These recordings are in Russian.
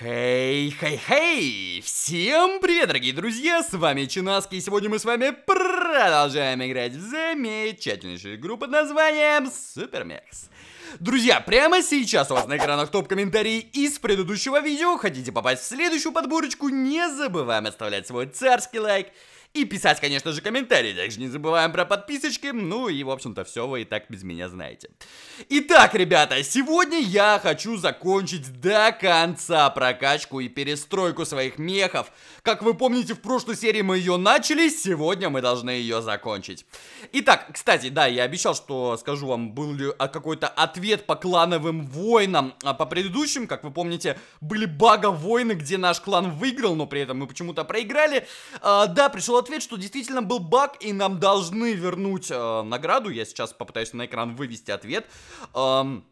Хей, хей, хей! Всем привет, дорогие друзья, с вами Чинаски, и сегодня мы с вами продолжаем играть в замечательнейшую игру под названием Супермекс. Друзья, прямо сейчас у вас на экранах топ-комментарий из предыдущего видео. Хотите попасть в следующую подборочку, не забываем оставлять свой царский лайк. И писать, конечно же, комментарии. Также не забываем про подписочки. Ну и, в общем-то, все вы и так без меня знаете. Итак, ребята, сегодня я хочу закончить до конца прокачку и перестройку своих мехов. Как вы помните, в прошлой серии мы ее начали, сегодня мы должны ее закончить. Итак, кстати, да, я обещал, что скажу вам, был ли а, какой-то ответ по клановым войнам. А по предыдущим, как вы помните, были бага войны, где наш клан выиграл, но при этом мы почему-то проиграли. А, да, пришел ответ, что действительно был баг, и нам должны вернуть э, награду. Я сейчас попытаюсь на экран вывести ответ. Эм...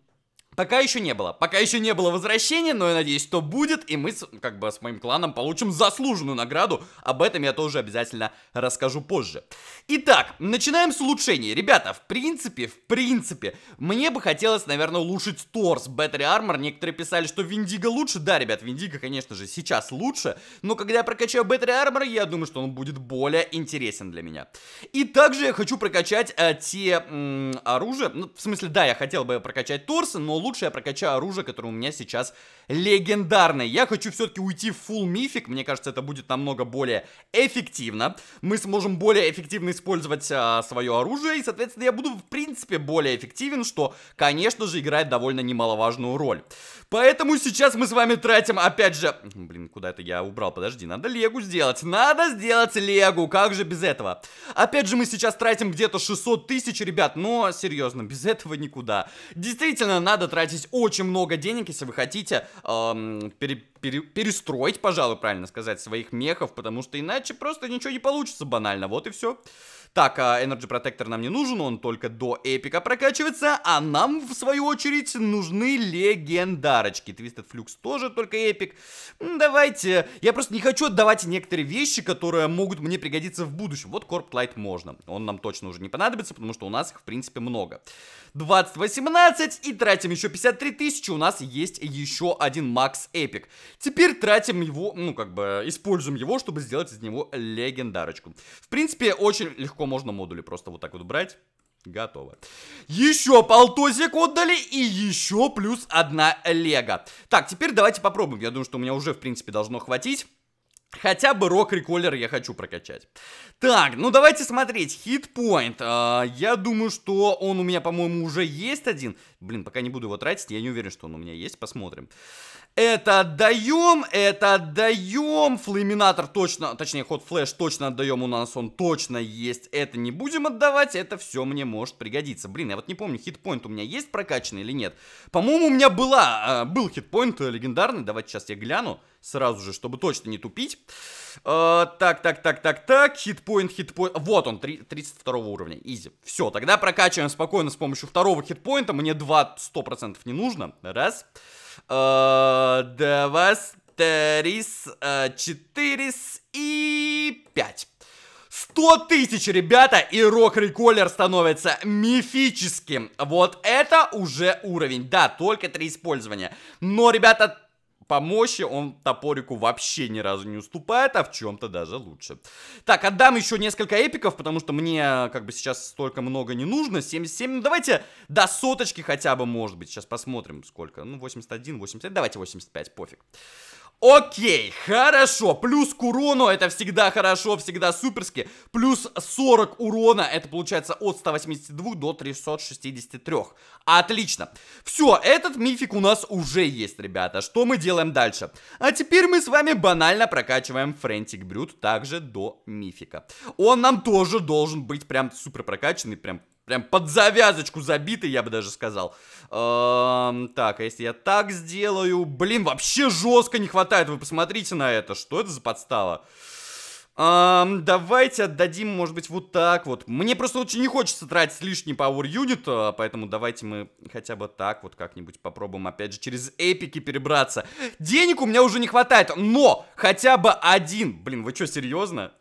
Пока еще не было. Пока еще не было возвращения, но я надеюсь, что будет, и мы с, как бы с моим кланом получим заслуженную награду. Об этом я тоже обязательно расскажу позже. Итак, начинаем с улучшений. Ребята, в принципе, в принципе, мне бы хотелось, наверное, улучшить торс Battery Armor. Некоторые писали, что Виндиго лучше. Да, ребят, Виндиго, конечно же, сейчас лучше, но когда я прокачаю Battery Armor, я думаю, что он будет более интересен для меня. И также я хочу прокачать э, те м, оружия, ну, в смысле, да, я хотел бы прокачать торс, но лучше я прокачаю оружие, которое у меня сейчас легендарное. Я хочу все-таки уйти в full мифик, мне кажется, это будет намного более эффективно. Мы сможем более эффективно использовать а, свое оружие, и, соответственно, я буду, в принципе, более эффективен, что, конечно же, играет довольно немаловажную роль. Поэтому сейчас мы с вами тратим, опять же... Блин, куда это я убрал? Подожди, надо легу сделать. Надо сделать легу, как же без этого? Опять же, мы сейчас тратим где-то 600 тысяч, ребят, но серьезно, без этого никуда. Действительно, надо тратить очень много денег, если вы хотите эм, пере пере, перестроить, пожалуй, правильно сказать, своих мехов, потому что иначе просто ничего не получится банально, вот и все. Так, а Energy Protector нам не нужен, он только до эпика прокачивается, а нам, в свою очередь, нужны легендарочки. Twisted Flux тоже только эпик. Давайте, я просто не хочу отдавать некоторые вещи, которые могут мне пригодиться в будущем. Вот Corp Light можно, он нам точно уже не понадобится, потому что у нас их, в принципе, много. 20-18 и тратим еще 53 тысячи, у нас есть еще один Max Эпик. Теперь тратим его, ну, как бы, используем его, чтобы сделать из него легендарочку. В принципе, очень легко можно модули просто вот так вот брать. Готово. Еще полтосик отдали и еще плюс одна лего. Так, теперь давайте попробуем. Я думаю, что у меня уже, в принципе, должно хватить. Хотя бы рок-реколлер я хочу прокачать. Так, ну давайте смотреть. Хитпоинт. А, я думаю, что он у меня, по-моему, уже есть один. Блин, пока не буду его тратить, я не уверен, что он у меня есть. Посмотрим. Это отдаем, это отдаем. Фламинатор точно, точнее, ход флэш точно отдаем. У нас он точно есть. Это не будем отдавать, это все мне может пригодиться. Блин, я вот не помню, хитпоинт у меня есть прокачанный или нет. По-моему, у меня была, э, был хитпоинт э, легендарный. Давайте сейчас я гляну сразу же, чтобы точно не тупить. Э, так, так, так, так, так, хитпоинт, хитпоинт. Вот он, 3, 32 уровня, изи. Все, тогда прокачиваем спокойно с помощью второго хитпоинта. Мне 2 100% не нужно. Раз. Э, два, три, э, четыре и пять. 100 тысяч, ребята, и рок-реколлер становится мифическим. Вот это уже уровень. Да, только три использования. Но, ребята, по мощи он топорику вообще ни разу не уступает, а в чем-то даже лучше. Так, отдам еще несколько эпиков, потому что мне как бы сейчас столько много не нужно. 77, ну давайте до соточки хотя бы, может быть. Сейчас посмотрим сколько. Ну, 81, 80, давайте 85, пофиг. Окей, хорошо, плюс к урону, это всегда хорошо, всегда суперски, плюс 40 урона, это получается от 182 до 363, отлично. Все, этот мифик у нас уже есть, ребята, что мы делаем дальше? А теперь мы с вами банально прокачиваем Фрэнтик Брюд также до мифика. Он нам тоже должен быть прям супер прокачанный, прям Прям под завязочку забитый, я бы даже сказал. Эм, так, а если я так сделаю... Блин, вообще жестко не хватает. Вы посмотрите на это. Что это за подстава? Эм, давайте отдадим, может быть, вот так вот. Мне просто очень не хочется тратить лишний Power Unit, э, поэтому давайте мы хотя бы так вот как-нибудь попробуем, опять же, через эпики перебраться. Денег у меня уже не хватает, но хотя бы один... Блин, вы что, серьезно?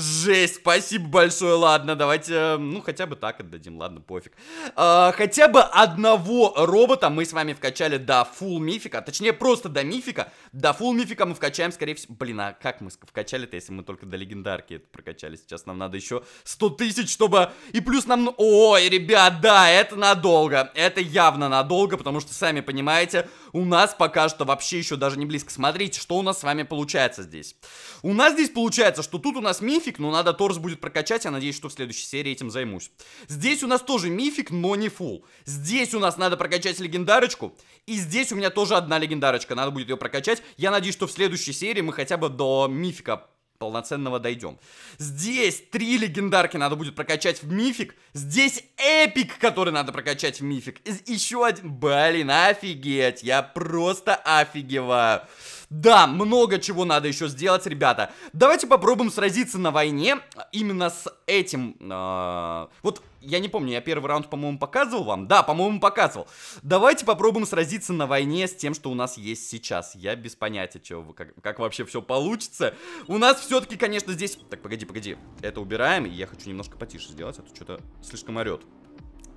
Жесть, спасибо большое, ладно, давайте, эм, ну, хотя бы так отдадим, ладно, пофиг. А, хотя бы одного робота мы с вами вкачали до фул мифика, точнее, просто до мифика. До фул мифика мы вкачаем, скорее всего... Блин, а как мы вкачали-то, если мы только до легендарки это прокачали? Сейчас нам надо еще 100 тысяч, чтобы... И плюс нам... Ну, ой, ребят, да, это надолго. Это явно надолго, потому что, сами понимаете, у нас пока что вообще еще даже не близко. Смотрите, что у нас с вами получается здесь. У нас здесь получается, что тут у нас мифик, мифик, но надо торс будет прокачать, я надеюсь, что в следующей серии этим займусь. Здесь у нас тоже мифик, но не фул. Здесь у нас надо прокачать легендарочку, и здесь у меня тоже одна легендарочка, надо будет ее прокачать. Я надеюсь, что в следующей серии мы хотя бы до мифика полноценного дойдем. Здесь три легендарки надо будет прокачать в мифик. Здесь эпик, который надо прокачать в мифик. И еще один. Блин, офигеть. Я просто офигеваю. Да, много чего надо еще сделать, ребята. Давайте попробуем сразиться на войне именно с этим. Э, вот я не помню, я первый раунд, по-моему, показывал вам? Да, по-моему, показывал. Давайте попробуем сразиться на войне с тем, что у нас есть сейчас. Я без понятия, чего, как, как вообще все получится. У нас все-таки, конечно, здесь... Так, погоди, погоди. Это убираем, и я хочу немножко потише сделать, а то что-то слишком орет.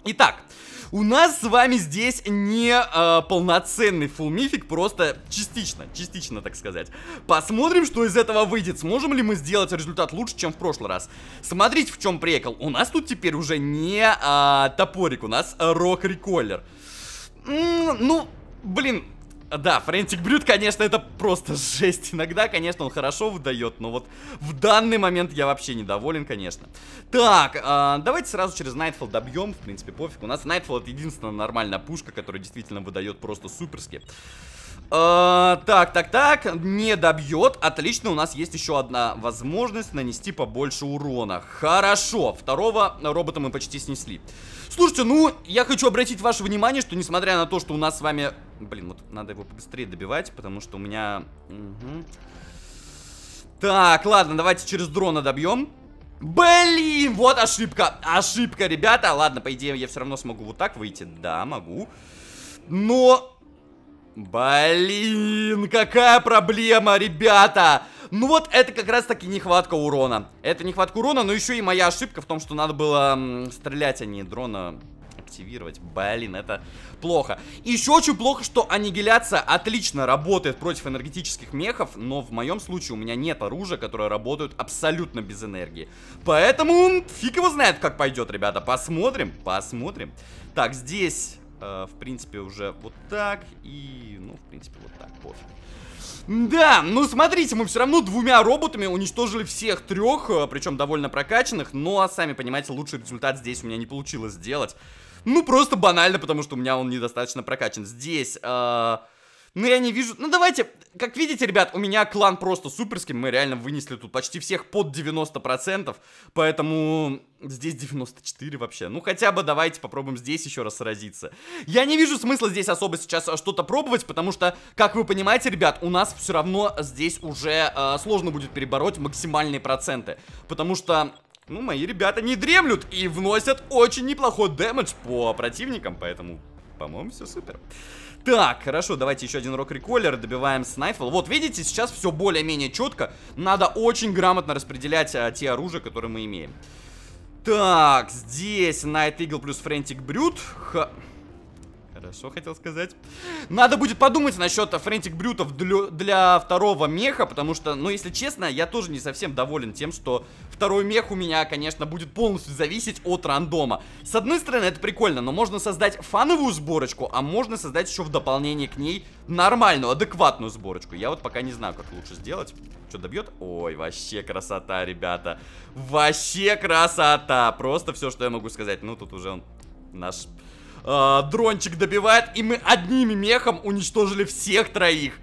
Итак, у нас с вами здесь не э, полноценный full мифик, просто частично, частично, так сказать. Посмотрим, что из этого выйдет. Сможем ли мы сделать результат лучше, чем в прошлый раз. Смотрите, в чем прикол. У нас тут теперь уже не э, топорик, у нас рок-реколлер. Ну, блин, да, Френтик Брюд, конечно, это просто жесть. Иногда, конечно, он хорошо выдает, но вот в данный момент я вообще недоволен, конечно. Так, э, давайте сразу через Найтфол добьем, в принципе, пофиг. У нас Найтфол это единственная нормальная пушка, которая действительно выдает просто суперски. А, так, так, так, не добьет. Отлично, у нас есть еще одна возможность нанести побольше урона. Хорошо, второго робота мы почти снесли. Слушайте, ну, я хочу обратить ваше внимание, что несмотря на то, что у нас с вами... Блин, вот надо его быстрее добивать, потому что у меня... Угу. Так, ладно, давайте через дрона добьем. Блин, вот ошибка, ошибка, ребята. Ладно, по идее, я все равно смогу вот так выйти. Да, могу. Но Блин, какая проблема, ребята! Ну вот это как раз таки нехватка урона. Это нехватка урона, но еще и моя ошибка в том, что надо было м, стрелять, а не дрона активировать. Блин, это плохо. еще очень плохо, что аннигиляция отлично работает против энергетических мехов, но в моем случае у меня нет оружия, которое работает абсолютно без энергии. Поэтому фиг его знает, как пойдет, ребята. Посмотрим, посмотрим. Так, здесь э, в принципе, уже вот так. И, ну, в принципе, вот так, пофиг. Да, ну смотрите, мы все равно двумя роботами уничтожили всех трех, э, причем довольно прокачанных, но, ну, а сами понимаете, лучший результат здесь у меня не получилось сделать. Ну, просто банально, потому что у меня он недостаточно прокачан. Здесь, э, ну, я не вижу... Ну, давайте... Как видите, ребят, у меня клан просто суперский. Мы реально вынесли тут почти всех под 90%. Поэтому здесь 94 вообще. Ну, хотя бы давайте попробуем здесь еще раз сразиться. Я не вижу смысла здесь особо сейчас а, что-то пробовать, потому что, как вы понимаете, ребят, у нас все равно здесь уже э, сложно будет перебороть максимальные проценты. Потому что ну, мои ребята не дремлют и вносят очень неплохой дэмэдж по противникам, поэтому, по-моему, все супер. Так, хорошо, давайте еще один рок-реколлер, добиваем снайфл. Вот, видите, сейчас все более-менее четко. Надо очень грамотно распределять а, те оружия, которые мы имеем. Так, здесь Night Eagle плюс Фрэнтик Brute. Ха... Хорошо, хотел сказать. Надо будет подумать насчет френтик брютов для, для второго меха, потому что, ну, если честно, я тоже не совсем доволен тем, что второй мех у меня, конечно, будет полностью зависеть от рандома. С одной стороны, это прикольно, но можно создать фановую сборочку, а можно создать еще в дополнение к ней нормальную, адекватную сборочку. Я вот пока не знаю, как лучше сделать. Что добьет? Ой, вообще красота, ребята. Вообще красота. Просто все, что я могу сказать. Ну, тут уже он наш Э, дрончик добивает, и мы одним мехом уничтожили всех троих.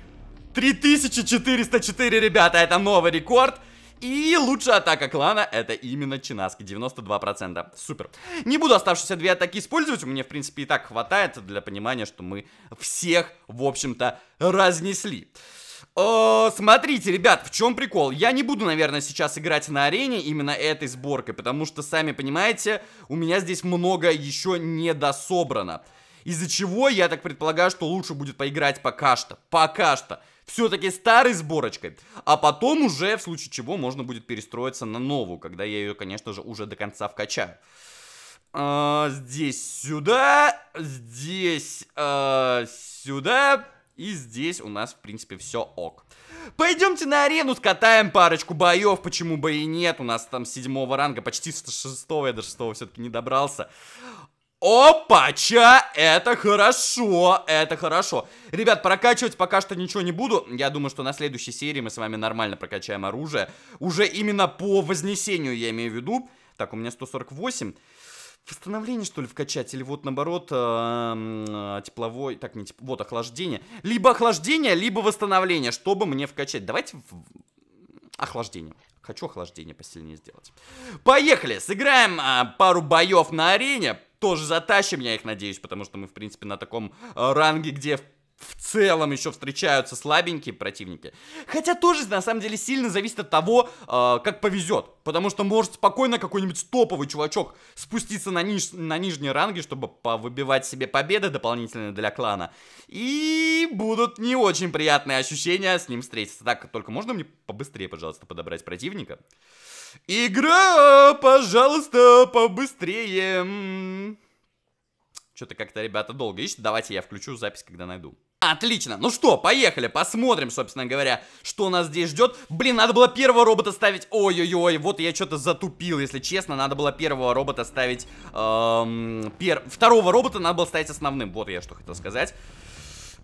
3404, ребята, это новый рекорд. И лучшая атака клана это именно Чинаски, 92%. Супер. Не буду оставшиеся две атаки использовать, мне в принципе и так хватает для понимания, что мы всех, в общем-то, разнесли. Э, смотрите, ребят, в чем прикол? Я не буду, наверное, сейчас играть на арене именно этой сборкой, потому что, сами понимаете, у меня здесь много еще не дособрано. Из-за чего, я так предполагаю, что лучше будет поиграть пока что. Пока что. Все-таки старой сборочкой. А потом уже, в случае чего, можно будет перестроиться на новую, когда я ее, конечно же, уже до конца вкачаю. А, здесь сюда, здесь а, сюда, и здесь у нас, в принципе, все ок. Пойдемте на арену, скатаем парочку боев, почему бы и нет. У нас там седьмого ранга, почти с шестого, я до шестого все-таки не добрался. Опача, это хорошо, это хорошо. Ребят, прокачивать пока что ничего не буду. Я думаю, что на следующей серии мы с вами нормально прокачаем оружие. Уже именно по вознесению я имею в виду. Так, у меня 148 восстановление, что ли, вкачать, или вот, наоборот, э, э, тепловой, так, не тепло, вот, охлаждение. Либо охлаждение, либо восстановление, чтобы мне вкачать. Давайте в... охлаждение. Хочу охлаждение посильнее сделать. Поехали! Сыграем а, пару боев на арене. Тоже затащим, я их надеюсь, потому что мы, в принципе, на таком а, ранге, где, в в целом еще встречаются слабенькие противники. Хотя тоже, на самом деле, сильно зависит от того, э, как повезет. Потому что может спокойно какой-нибудь топовый чувачок спуститься на, ниж на нижние ранги, чтобы повыбивать себе победы дополнительные для клана. И будут не очень приятные ощущения с ним встретиться. Так, только можно мне побыстрее, пожалуйста, подобрать противника? Игра, пожалуйста, побыстрее. Что-то как-то ребята долго ищут. Давайте я включу запись, когда найду. Отлично, ну что, поехали, посмотрим, собственно говоря, что нас здесь ждет. Блин, надо было первого робота ставить, ой-ой-ой, вот я что-то затупил, если честно, надо было первого робота ставить, эм, пер... второго робота надо было ставить основным, вот я что хотел сказать.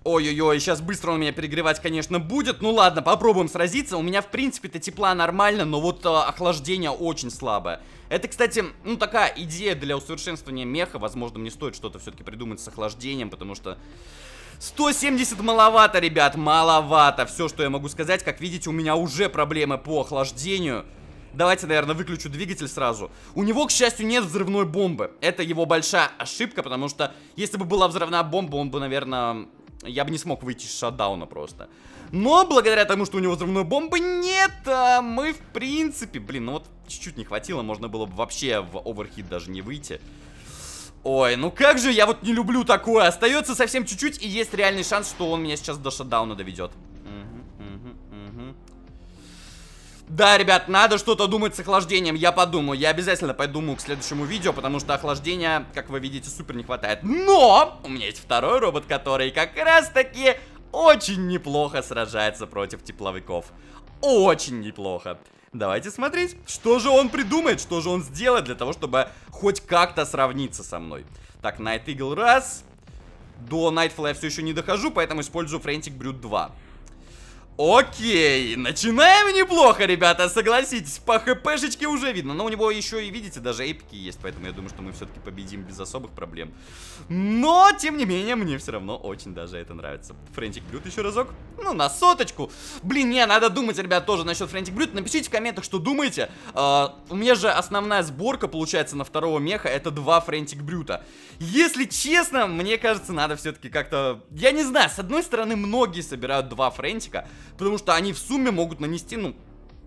Ой-ой-ой, сейчас быстро он меня перегревать, конечно, будет. Ну ладно, попробуем сразиться. У меня, в принципе-то, тепла нормально, но вот э, охлаждение очень слабое. Это, кстати, ну такая идея для усовершенствования меха. Возможно, мне стоит что-то все-таки придумать с охлаждением, потому что... 170 маловато, ребят, маловато. Все, что я могу сказать. Как видите, у меня уже проблемы по охлаждению. Давайте, наверное, выключу двигатель сразу. У него, к счастью, нет взрывной бомбы. Это его большая ошибка, потому что если бы была взрывная бомба, он бы, наверное... Я бы не смог выйти из шатдауна просто. Но благодаря тому, что у него взрывной бомбы нет, а мы в принципе... Блин, ну вот чуть-чуть не хватило, можно было бы вообще в оверхит даже не выйти. Ой, ну как же я вот не люблю такое. Остается совсем чуть-чуть, и есть реальный шанс, что он меня сейчас до шатдауна доведет. Да, ребят, надо что-то думать с охлаждением, я подумаю. Я обязательно подумаю к следующему видео, потому что охлаждения, как вы видите, супер не хватает. Но у меня есть второй робот, который как раз-таки очень неплохо сражается против тепловиков. Очень неплохо. Давайте смотреть, что же он придумает, что же он сделает для того, чтобы хоть как-то сравниться со мной. Так, Найт Игл раз. До Nightfall я все еще не дохожу, поэтому использую Frantic Брюд 2. Окей, начинаем неплохо, ребята, согласитесь, по хпшечке уже видно. Но у него еще и, видите, даже эпики есть, поэтому я думаю, что мы все-таки победим без особых проблем. Но, тем не менее, мне все равно очень даже это нравится. Френчик Брют еще разок? Ну, на соточку. Блин, не, надо думать, ребят, тоже насчет Френчик Брют. Напишите в комментах, что думаете. Э, у меня же основная сборка, получается, на второго меха, это два Френчик Брюта. Если честно, мне кажется, надо все-таки как-то... Я не знаю, с одной стороны, многие собирают два Френтика, Потому что они в сумме могут нанести, ну,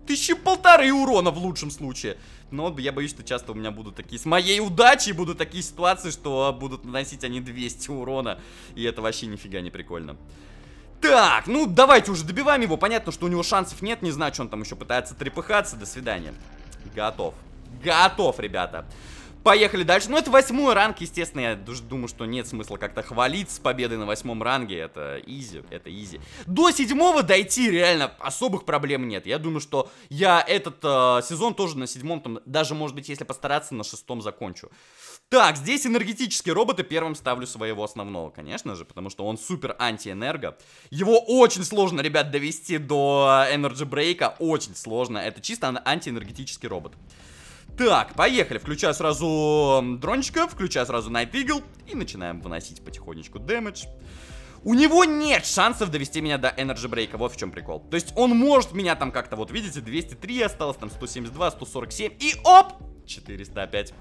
тысячи полторы урона в лучшем случае. Но я боюсь, что часто у меня будут такие... С моей удачей будут такие ситуации, что будут наносить они 200 урона. И это вообще нифига не прикольно. Так, ну давайте уже добиваем его. Понятно, что у него шансов нет. Не знаю, что он там еще пытается трепыхаться. До свидания. Готов. Готов, ребята. Ребята. Поехали дальше. Ну, это восьмой ранг, естественно, я думаю, что нет смысла как-то хвалить с победой на восьмом ранге. Это изи, это изи. До седьмого дойти реально особых проблем нет. Я думаю, что я этот э, сезон тоже на седьмом, там, даже, может быть, если постараться, на шестом закончу. Так, здесь энергетические роботы. Первым ставлю своего основного, конечно же, потому что он супер антиэнерго. Его очень сложно, ребят, довести до э, энерджи брейка. Очень сложно. Это чисто антиэнергетический робот. Так, поехали. Включаю сразу дрончика, включаю сразу Night Eagle и начинаем выносить потихонечку дэмэдж. У него нет шансов довести меня до Energy Break, вот в чем прикол. То есть он может меня там как-то, вот видите, 203 осталось, там 172, 147 и оп! 405.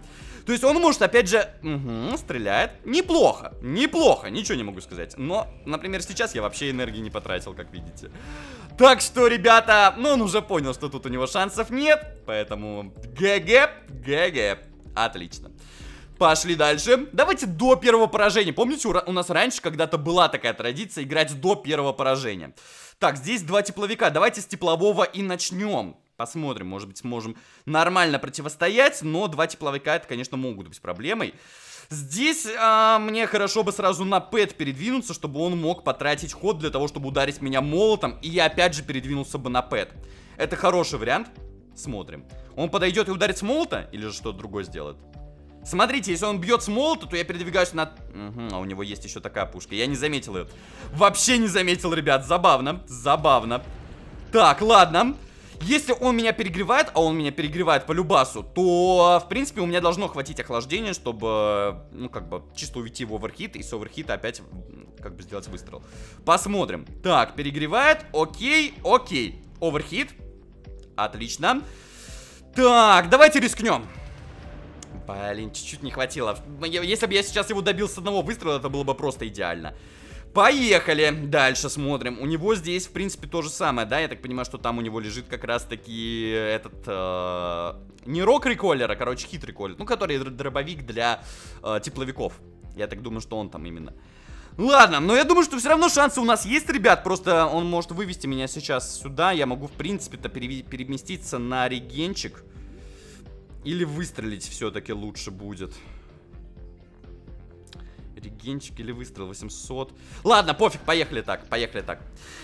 То есть он может, опять же, угу, стреляет. Неплохо, неплохо, ничего не могу сказать. Но, например, сейчас я вообще энергии не потратил, как видите. Так что, ребята, ну он уже понял, что тут у него шансов нет. Поэтому ГГ, ГГ, отлично. Пошли дальше. Давайте до первого поражения. Помните, у, нас раньше когда-то была такая традиция играть до первого поражения. Так, здесь два тепловика. Давайте с теплового и начнем. Посмотрим, может быть, сможем нормально противостоять, но два тепловика, это, конечно, могут быть проблемой. Здесь а, мне хорошо бы сразу на Пэт передвинуться, чтобы он мог потратить ход для того, чтобы ударить меня молотом, и я опять же передвинулся бы на Пэт. Это хороший вариант. Смотрим. Он подойдет и ударит с молота, или же что-то другое сделает? Смотрите, если он бьет с молота, то я передвигаюсь на... Угу, а у него есть еще такая пушка. Я не заметил ее. Вообще не заметил, ребят. Забавно. Забавно. Так, ладно. Если он меня перегревает, а он меня перегревает по любасу, то, в принципе, у меня должно хватить охлаждения, чтобы, э, ну, как бы, чисто уйти в оверхит и с оверхита опять, как бы, сделать выстрел. Посмотрим. Так, перегревает. Окей, окей. Оверхит. Отлично. Так, давайте рискнем. Блин, чуть-чуть не хватило. Если бы я сейчас его добил с одного выстрела, это было бы просто идеально. Поехали! Дальше смотрим. У него здесь, в принципе, то же самое, да? Я так понимаю, что там у него лежит как раз-таки этот... Э, не рок-реколлер, а, короче, хит-реколлер. Ну, который дробовик для э, тепловиков. Я так думаю, что он там именно. Ну, ладно, но я думаю, что все равно шансы у нас есть, ребят. Просто он может вывести меня сейчас сюда. Я могу, в принципе-то, переместиться на регенчик. Или выстрелить все-таки лучше будет. Регенчик или выстрел 800. Ладно, пофиг, поехали так, поехали так.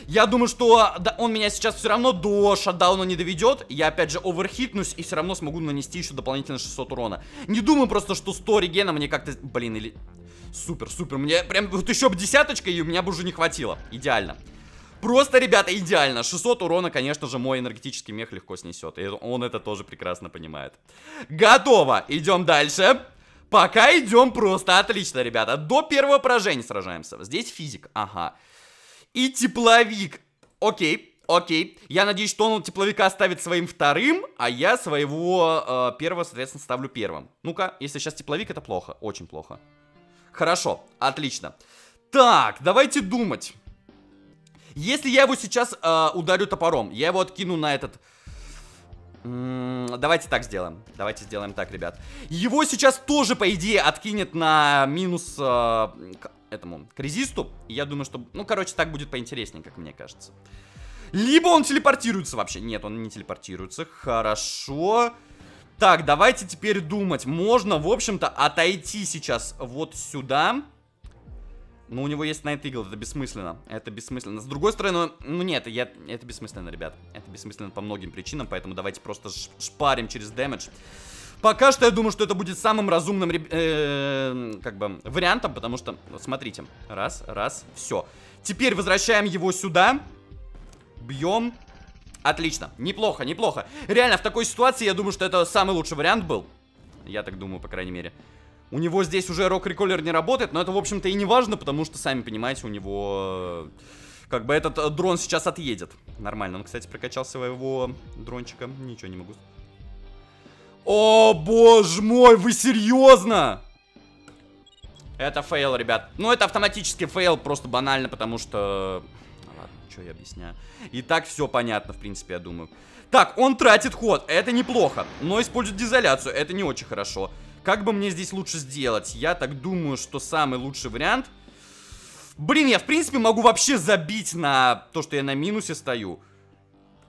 Я думаю, что он меня сейчас все равно до шатдауна не доведет. Я опять же оверхитнусь и все равно смогу нанести еще дополнительно 600 урона. Не думаю просто, что 100 регена мне как-то... Блин, или... Супер, супер. Мне прям вот еще бы десяточка, и у меня бы уже не хватило. Идеально. Просто, ребята, идеально. 600 урона, конечно же, мой энергетический мех легко снесет. И он это тоже прекрасно понимает. Готово. Идем дальше. Пока идем просто отлично, ребята. До первого поражения сражаемся. Здесь физик. Ага. И тепловик. Окей. Окей. Я надеюсь, что он тепловика ставит своим вторым, а я своего э, первого, соответственно, ставлю первым. Ну-ка, если сейчас тепловик, это плохо. Очень плохо. Хорошо, отлично. Так, давайте думать. Если я его сейчас э, ударю топором, я его откину на этот... давайте так сделаем. Давайте сделаем так, ребят. Его сейчас тоже, по идее, откинет на минус э, к этому, к резисту. И я думаю, что... Ну, короче, так будет поинтереснее, как мне кажется. Либо он телепортируется вообще. Нет, он не телепортируется. Хорошо. Так, давайте теперь думать. Можно, в общем-то, отойти сейчас вот сюда. Но ну, у него есть Night Eagle, это бессмысленно. Это бессмысленно. С другой стороны, ну нет, я, это бессмысленно, ребят. Это бессмысленно по многим причинам, поэтому давайте просто шпарим через дэмэдж. Пока что я думаю, что это будет самым разумным э, как бы вариантом, потому что, вот ну, смотрите, раз, раз, все. Теперь возвращаем его сюда, бьем. Отлично, неплохо, неплохо. Реально, в такой ситуации, я думаю, что это самый лучший вариант был. Я так думаю, по крайней мере. У него здесь уже рок-реколлер не работает, но это, в общем-то, и не важно, потому что, сами понимаете, у него... Э, как бы этот э, дрон сейчас отъедет. Нормально. Он, кстати, прокачал своего дрончика. Ничего не могу. О, боже мой, вы серьезно? Это фейл, ребят. Ну, это автоматический фейл, просто банально, потому что... Э, ну ладно, что я объясняю. И так все понятно, в принципе, я думаю. Так, он тратит ход, это неплохо. Но использует дизоляцию, это не очень Хорошо. Как бы мне здесь лучше сделать? Я так думаю, что самый лучший вариант... Блин, я в принципе могу вообще забить на то, что я на минусе стою.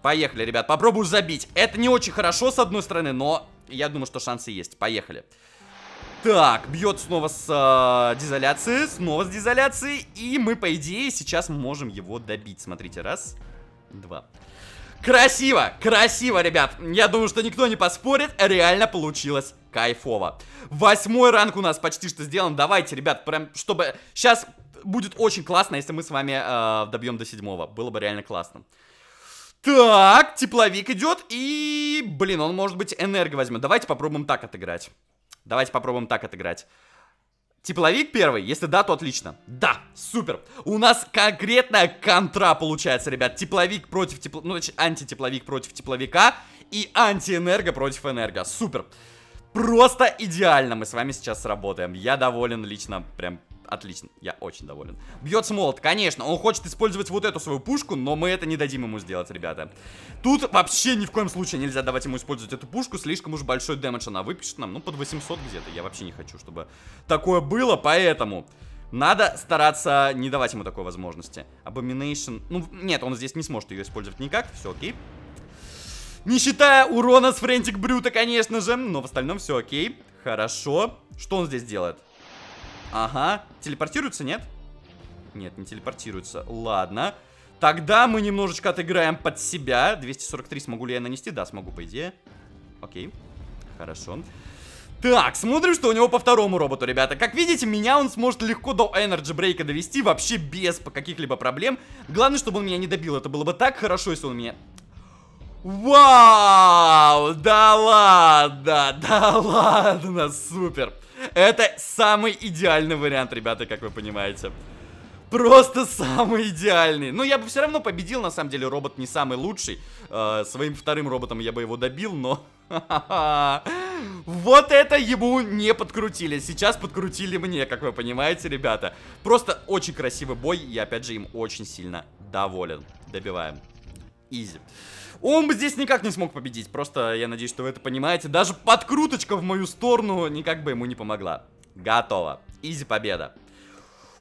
Поехали, ребят, попробую забить. Это не очень хорошо, с одной стороны, но я думаю, что шансы есть. Поехали. Так, бьет снова с э, дизоляции, снова с дизоляции. И мы, по идее, сейчас можем его добить. Смотрите, раз, два. Красиво, красиво, ребят. Я думаю, что никто не поспорит. Реально получилось кайфово. Восьмой ранг у нас почти что сделан. Давайте, ребят, прям, чтобы... Сейчас будет очень классно, если мы с вами э, добьем до седьмого. Было бы реально классно. Так, тепловик идет, и, блин, он, может быть, энерго возьмет. Давайте попробуем так отыграть. Давайте попробуем так отыграть. Тепловик первый? Если да, то отлично. Да, супер. У нас конкретная контра получается, ребят. Тепловик против тепло... Ну, значит, антитепловик против тепловика и антиэнерго против энерго. Супер. Супер. Просто идеально мы с вами сейчас сработаем. Я доволен лично, прям отлично, я очень доволен. Бьет смолот, конечно, он хочет использовать вот эту свою пушку, но мы это не дадим ему сделать, ребята. Тут вообще ни в коем случае нельзя давать ему использовать эту пушку, слишком уж большой дэмэдж она выпишет нам, ну под 800 где-то, я вообще не хочу, чтобы такое было, поэтому... Надо стараться не давать ему такой возможности. Abomination... Ну, нет, он здесь не сможет ее использовать никак. Все, окей. Не считая урона с Френтик Брюта, конечно же. Но в остальном все окей. Хорошо. Что он здесь делает? Ага. Телепортируется, нет? Нет, не телепортируется. Ладно. Тогда мы немножечко отыграем под себя. 243 смогу ли я нанести? Да, смогу, по идее. Окей. Хорошо. Так, смотрим, что у него по второму роботу, ребята. Как видите, меня он сможет легко до Energy Брейка довести вообще без каких-либо проблем. Главное, чтобы он меня не добил. Это было бы так хорошо, если он меня Вау! Да ладно! Да ладно! Супер! Это самый идеальный вариант, ребята, как вы понимаете. Просто самый идеальный. Но ну, я бы все равно победил, на самом деле, робот не самый лучший. Э, своим вторым роботом я бы его добил, но... Вот это ему не подкрутили. Сейчас подкрутили мне, как вы понимаете, ребята. Просто очень красивый бой. и опять же, им очень сильно доволен. Добиваем изи. Он бы здесь никак не смог победить, просто я надеюсь, что вы это понимаете. Даже подкруточка в мою сторону никак бы ему не помогла. Готово. Изи победа.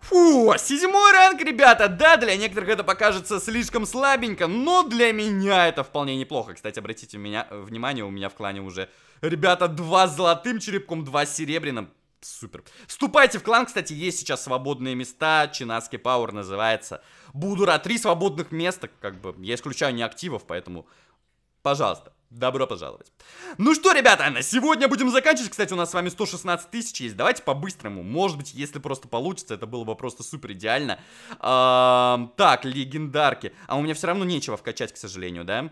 Фу, седьмой ранг, ребята, да, для некоторых это покажется слишком слабенько, но для меня это вполне неплохо. Кстати, обратите меня, внимание, у меня в клане уже, ребята, два с золотым черепком, два с серебряным. Супер. Вступайте в клан, кстати, есть сейчас свободные места, Чинаски Пауэр называется. Буду рад, три свободных места, как бы, я исключаю не активов, поэтому, пожалуйста. Добро пожаловать. Ну что, ребята, на сегодня будем заканчивать. Кстати, у нас с вами 116 тысяч есть. Давайте по-быстрому. Может быть, если просто получится, это было бы просто супер идеально. так, легендарки. А у меня все равно нечего вкачать, к сожалению, да?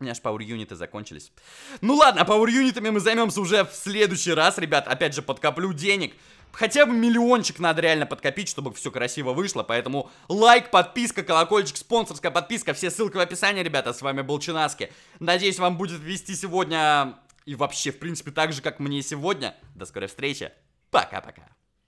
У меня аж пауэр-юниты закончились. Ну ладно, пауэр-юнитами мы займемся уже в следующий раз, ребят. Опять же, подкоплю денег. Хотя бы миллиончик надо реально подкопить, чтобы все красиво вышло. Поэтому лайк, подписка, колокольчик, спонсорская подписка. Все ссылки в описании, ребята. С вами был Чинаски. Надеюсь, вам будет вести сегодня а, и вообще, в принципе, так же, как мне сегодня. До скорой встречи. Пока-пока.